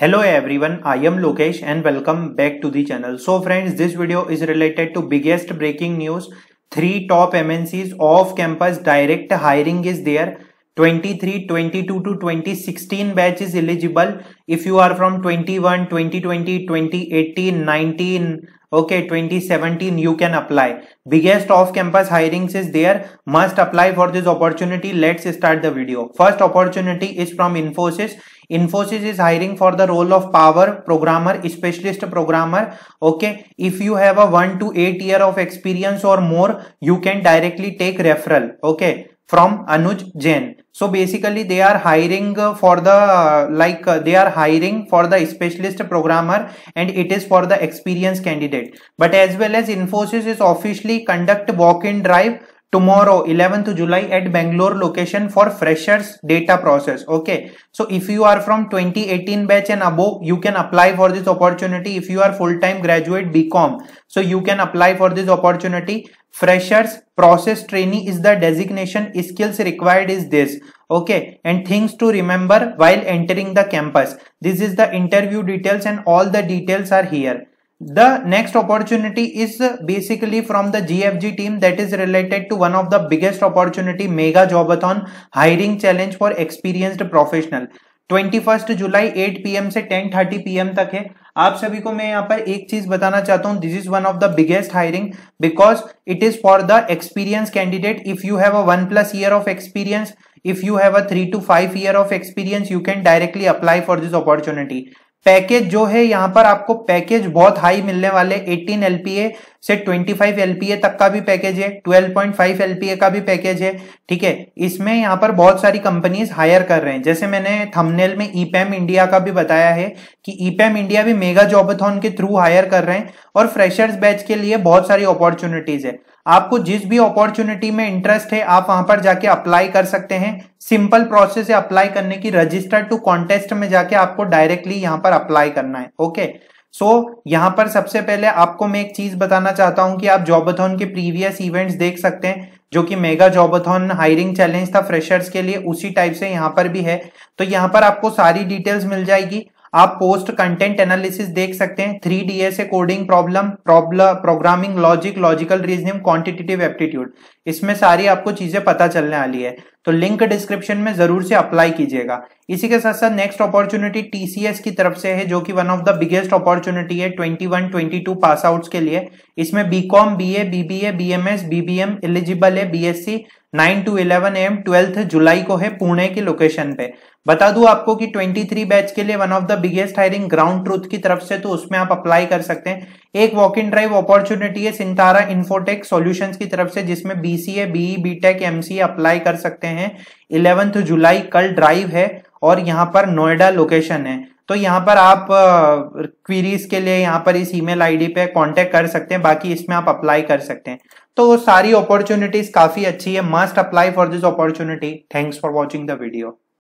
Hello everyone, I am Lokesh and welcome back to the channel. So friends, this video is related to biggest breaking news. Three top MNCs off campus direct hiring is there. 23, 22 to 2016 batch is eligible. If you are from 21, 2020, 2018, 19, okay 2017 you can apply biggest off-campus hirings is there must apply for this opportunity let's start the video first opportunity is from infosys infosys is hiring for the role of power programmer specialist programmer okay if you have a 1 to 8 year of experience or more you can directly take referral okay from Anuj Jain. So basically they are hiring uh, for the uh, like uh, they are hiring for the specialist programmer and it is for the experienced candidate. But as well as Infosys is officially conduct walk-in drive tomorrow 11th July at Bangalore location for freshers data process. Okay. So if you are from 2018 batch and above, you can apply for this opportunity. If you are full-time graduate BCom, so you can apply for this opportunity. Freshers process trainee is the designation skills required is this. Okay. And things to remember while entering the campus. This is the interview details and all the details are here. the next opportunity is basically from the gfg team that is related to one of the biggest opportunity mega jobathon hiring challenge for experienced professional 21st जुलाई 8 PM से 10:30 PM तक है आप सभी को मैं यहाँ पर एक चीज बताना चाहता हूँ this is one of the biggest hiring because it is for the experience candidate if you have a one plus year of experience if you have a 3 to 5 year of experience you can directly apply for this opportunity package जो है यहाँ पर आपको package बहुत high मिलने वाले 18 LPA से 25 LPA तक का भी पैकेज है 12.5 एलपीए का भी पैकेज है ठीक है इसमें यहाँ पर बहुत सारी कंपनीज हायर कर रहे हैं जैसे मैंने थंबनेल में ईपैम e इंडिया का भी बताया है कि ईपैम e इंडिया भी मेगा जॉबथॉन के थ्रू हायर कर रहे हैं और फ्रेशर्स बैच के लिए बहुत सारी अपॉर्चुनिटीज है आपको जिस भी अपॉर्चुनिटी में इंटरेस्ट है आप वहां पर जाके अप्लाई कर सकते हैं सिंपल प्रोसेस है अप्लाई करने की रजिस्टर टू कॉन्टेस्ट में जाके आपको डायरेक्टली यहां पर अप्लाई करना है ओके okay? सो so, यहां पर सबसे पहले आपको मैं एक चीज बताना चाहता हूं कि आप जॉबथॉन के प्रीवियस इवेंट्स देख सकते हैं जो कि मेगा जॉबथॉन हायरिंग चैलेंज था फ्रेशर्स के लिए उसी टाइप से यहां पर भी है तो यहां पर आपको सारी डिटेल्स मिल जाएगी आप पोस्ट कंटेंट एनालिसिस देख सकते हैं three DSA coding problem programming logic logical reasoning quantitative aptitude इसमें सारी आपको चीजें पता चलने वाली है तो लिंक डिस्क्रिप्शन में जरूर से अप्लाई कीजिएगा इसी के साथ साथ नेक्स्ट अपॉर्चुनिटी टीसीएस की तरफ से है जो कि one of the biggest opportunity है 21 22 पास आउट्स के लिए इसमें BCom BA BBA BMS BBM eligible है बीएससी 9 टू 11 एम ट्वेल्थ जुलाई को है पुणे की लोकेशन पे बता दू आपको कि 23 बैच के लिए one of the biggest hiring ground truth की तरफ से तो उसमें आप अप्लाई कर सकते हैं एक वॉक इन ड्राइव अपॉर्चुनिटी है सिंतारा इन्फोटेक सॉल्यूशंस की तरफ से जिसमें BCA BE BTech MCA apply कर सकते हैं इलेवेंथ जुलाई कल ड्राइव है और यहाँ पर नोएडा लोकेशन है तो यहाँ पर आप क्वीरीज के लिए यहाँ पर इस ईमेल आईडी पे कांटेक्ट कर सकते हैं बाकी इसमें आप अप्लाई कर सकते हैं तो सारी अपॉर्चुनिटीज काफी अच्छी है must apply for this opportunity thanks for watching the video